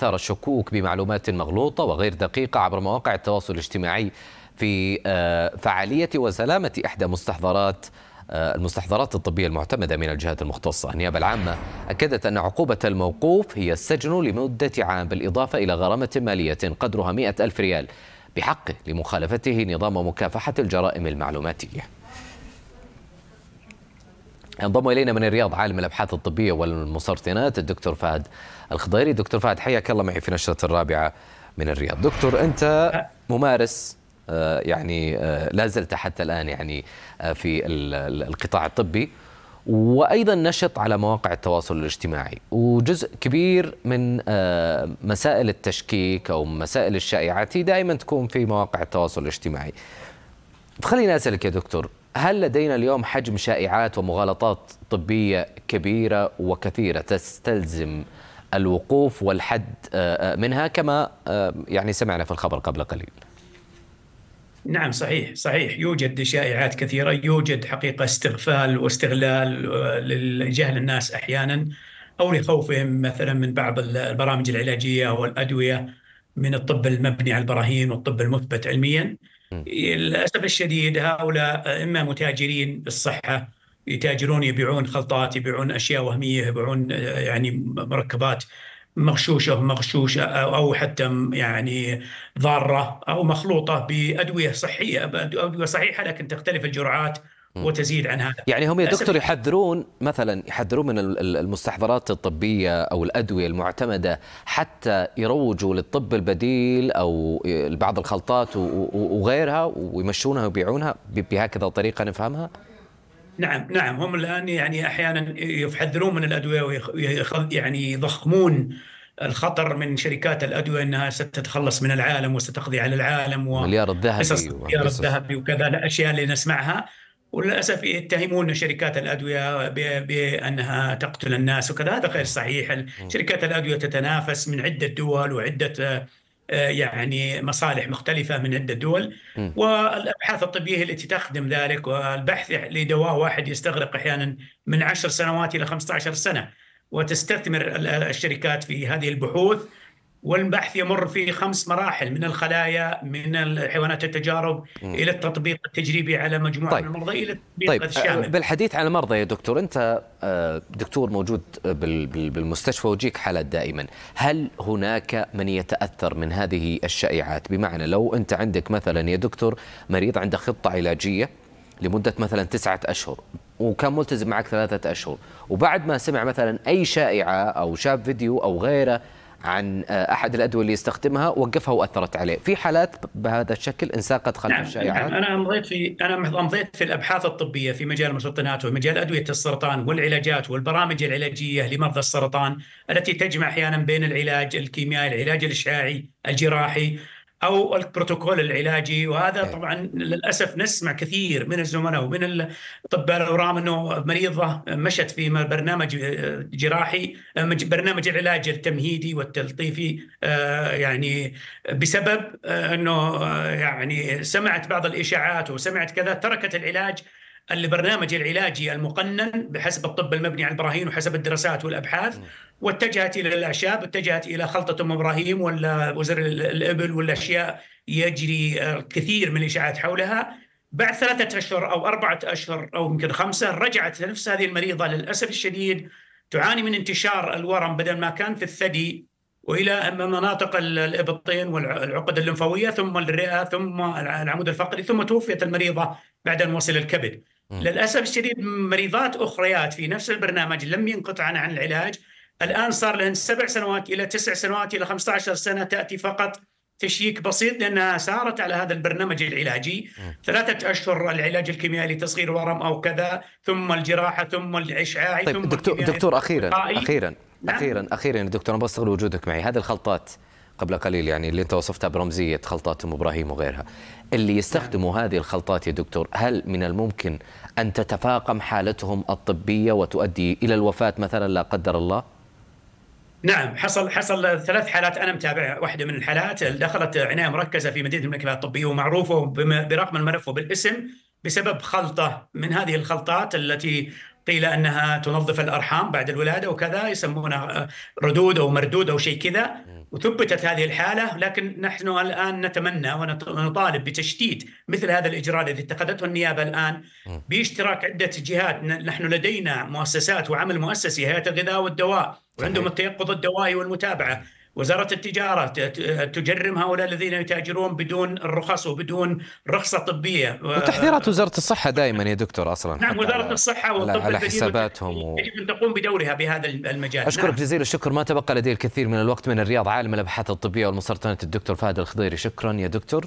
أثار الشكوك بمعلومات مغلوطة وغير دقيقة عبر مواقع التواصل الاجتماعي في آه، فعالية وسلامة إحدى مستحضرات آه، المستحضرات الطبية المعتمدة من الجهات المختصة النيابة العامة أكدت أن عقوبة الموقوف هي السجن لمدة عام بالإضافة إلى غرامة مالية قدرها 100 ألف ريال بحقه لمخالفته نظام مكافحة الجرائم المعلوماتية انضم الينا من الرياض عالم الابحاث الطبيه والمسرطنات الدكتور فهد الخضيري دكتور فهد حياك الله معي في نشره الرابعه من الرياض دكتور انت ممارس آه، يعني آه، لا زلت حتى الان يعني آه، في القطاع الطبي وايضا نشط على مواقع التواصل الاجتماعي وجزء كبير من مسائل التشكيك او مسائل الشائعات هي دائما تكون في مواقع التواصل الاجتماعي فخليني اسالك يا دكتور هل لدينا اليوم حجم شائعات ومغالطات طبية كبيرة وكثيرة تستلزم الوقوف والحد آه، آه، منها كما آه، يعني سمعنا في الخبر قبل قليل نعم صحيح صحيح يوجد شائعات كثيرة يوجد حقيقة استغفال واستغلال لجهل الناس أحيانا أو لخوفهم مثلا من بعض البرامج العلاجية والأدوية من الطب المبني على البراهين والطب المثبت علميا للاسف الشديد هؤلاء اما متاجرين بالصحه يتاجرون يبيعون خلطات يبيعون اشياء وهميه يبيعون يعني مركبات مغشوشه مغشوشه او حتى يعني ضاره او مخلوطه بادويه صحيه ادويه صحيحه لكن تختلف الجرعات وتزيد عن هذا يعني هم يا دكتور يحذرون مثلا يحذرون من المستحضرات الطبيه او الادويه المعتمده حتى يروجوا للطب البديل او بعض الخلطات وغيرها ويمشونها ويبيعونها بهكذا طريقه نفهمها؟ نعم نعم هم الان يعني احيانا يحذرون من الادويه ويخذ يعني يضخمون الخطر من شركات الادويه انها ستتخلص من العالم وستقضي على العالم و مليار الذهبي مليار الذهبي وكذا الاشياء اللي نسمعها وللاسف يتهمون شركات الادويه بانها تقتل الناس وكذا هذا غير صحيح شركات الادويه تتنافس من عده دول وعده آه، يعني مصالح مختلفة من عدة دول والأبحاث الطبية التي تخدم ذلك والبحث لدواء واحد يستغرق أحيانا من 10 سنوات إلى 15 سنة وتستثمر الشركات في هذه البحوث والبحث يمر في خمس مراحل من الخلايا من الحيوانات التجارب م. الى التطبيق التجريبي على مجموعه طيب. من المرضى الى التطبيق طيب. الشامل. آه، بالحديث عن المرضى يا دكتور انت آه، دكتور موجود آه، بالمستشفى ويجيك حالات دائما، هل هناك من يتاثر من هذه الشائعات؟ بمعنى لو انت عندك مثلا يا دكتور مريض عنده خطه علاجيه لمده مثلا تسعه اشهر وكان ملتزم معك ثلاثه اشهر، وبعد ما سمع مثلا اي شائعه او شاف فيديو او غيره عن آه، احد الادويه اللي يستخدمها وقفها واثرت عليه، في حالات بهذا الشكل انساقت خلف نعم الشائعات؟ نعم انا امضيت في انا امضيت في الابحاث الطبيه في مجال المسطنات ومجال ادويه السرطان والعلاجات والبرامج العلاجيه لمرضى السرطان التي تجمع احيانا بين العلاج الكيميائي، العلاج الاشعاعي، الجراحي، او البروتوكول العلاجي وهذا إيه. طبعا للاسف نسمع كثير من الزملاء ومن اطباء الاورام انه مريضه مشت في برنامج جراحي برنامج العلاج التمهيدي والتلطيفي آه، يعني بسبب آه، انه آه، يعني سمعت بعض الاشاعات وسمعت كذا تركت العلاج البرنامج العلاجي المقنن بحسب الطب المبني على البراهين وحسب الدراسات والابحاث واتجهت الى الاعشاب، اتجهت الى خلطه ام ابراهيم ولا وزر الابل ولا اشياء يجري الكثير آه، من الاشاعات حولها. بعد ثلاثة أشهر أو أربعة أشهر أو يمكن خمسة رجعت نفس هذه المريضة للأسف الشديد تعاني من انتشار الورم بدل ما كان في الثدي والى مناطق الابطين والعقد اللمفاوية ثم الرئه ثم العمود الفقري ثم توفيت المريضه بعد ان وصل الكبد. للاسف الشديد مريضات اخريات في نفس البرنامج لم ينقطعن عن العلاج الان صار لهن سبع سنوات الى تسع سنوات الى 15 سنه تاتي فقط تشييك بسيط لانها سارت على هذا البرنامج العلاجي ثلاثه اشهر العلاج الكيميائي لتصغير ورم او كذا ثم الجراحه ثم الاشعاعي طيب ثم دكتور دكتور اخيرا اخيرا نعم. اخيرا اخيرا دكتور انا بستغل وجودك معي هذه الخلطات قبل قليل يعني اللي انت وصفتها برمزيه خلطات ام ابراهيم وغيرها اللي يستخدموا نعم. هذه الخلطات يا دكتور هل من الممكن ان تتفاقم حالتهم الطبيه وتؤدي الى الوفاه مثلا لا قدر الله؟ نعم حصل حصل ثلاث حالات انا متابعها، واحده من الحالات دخلت عنايه مركزه في مدينه الملك الطبيه ومعروفه برقم الملف وبالاسم بسبب خلطه من هذه الخلطات التي قيل انها تنظف الارحام بعد الولاده وكذا يسمونها آه، ردود او مردود او شيء كذا وثبتت هذه الحالة لكن نحن الآن نتمنى ونطالب بتشتيت مثل هذا الإجراء الذي اتخذته النيابة الآن باشتراك عدة جهات نحن لدينا مؤسسات وعمل مؤسسي هيئة الغذاء والدواء وعندهم التيقظ الدوائي والمتابعة وزارة التجارة تجرم هؤلاء الذين يتاجرون بدون الرخص وبدون رخصة طبية وتحذيرات وزارة الصحة دائما يا دكتور أصلا نعم وزارة الصحة والطب على حساباتهم و... يجب أن تقوم بدورها بهذا المجال نعم. أشكرك نعم. جزيل الشكر ما تبقى لدي الكثير من الوقت من الرياض عالم الأبحاث الطبية والمسرطنة الدكتور فهد الخضيري شكرا يا دكتور